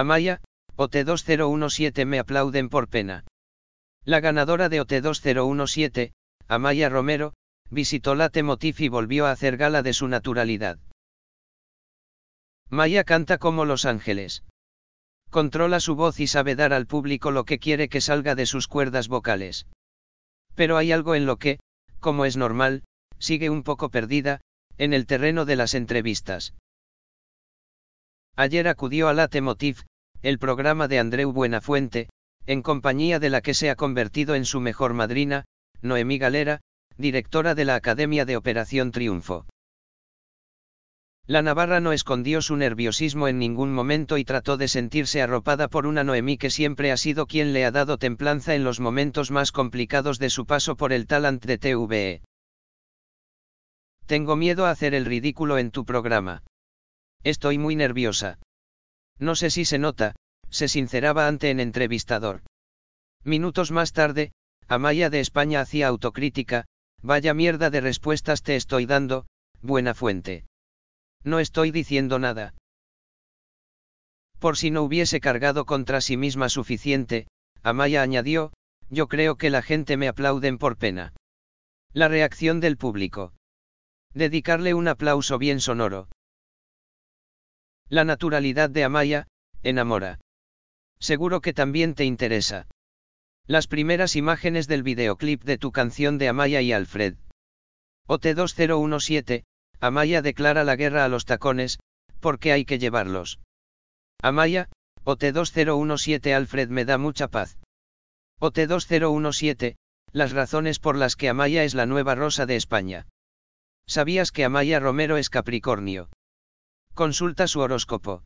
Amaya, OT2017 me aplauden por pena. La ganadora de OT2017, Amaya Romero, visitó la Temotif y volvió a hacer gala de su naturalidad. Maya canta como los ángeles. Controla su voz y sabe dar al público lo que quiere que salga de sus cuerdas vocales. Pero hay algo en lo que, como es normal, sigue un poco perdida, en el terreno de las entrevistas. Ayer acudió a Motif el programa de Andreu Buenafuente, en compañía de la que se ha convertido en su mejor madrina, Noemí Galera, directora de la Academia de Operación Triunfo. La Navarra no escondió su nerviosismo en ningún momento y trató de sentirse arropada por una Noemí que siempre ha sido quien le ha dado templanza en los momentos más complicados de su paso por el talent de TVE. Tengo miedo a hacer el ridículo en tu programa. Estoy muy nerviosa. No sé si se nota, se sinceraba ante el entrevistador. Minutos más tarde, Amaya de España hacía autocrítica, vaya mierda de respuestas te estoy dando, buena fuente. No estoy diciendo nada. Por si no hubiese cargado contra sí misma suficiente, Amaya añadió, yo creo que la gente me aplauden por pena. La reacción del público. Dedicarle un aplauso bien sonoro. La naturalidad de Amaya, enamora. Seguro que también te interesa. Las primeras imágenes del videoclip de tu canción de Amaya y Alfred. OT2017, Amaya declara la guerra a los tacones, porque hay que llevarlos. Amaya, OT2017 Alfred me da mucha paz. OT2017, las razones por las que Amaya es la nueva rosa de España. ¿Sabías que Amaya Romero es Capricornio? Consulta su horóscopo.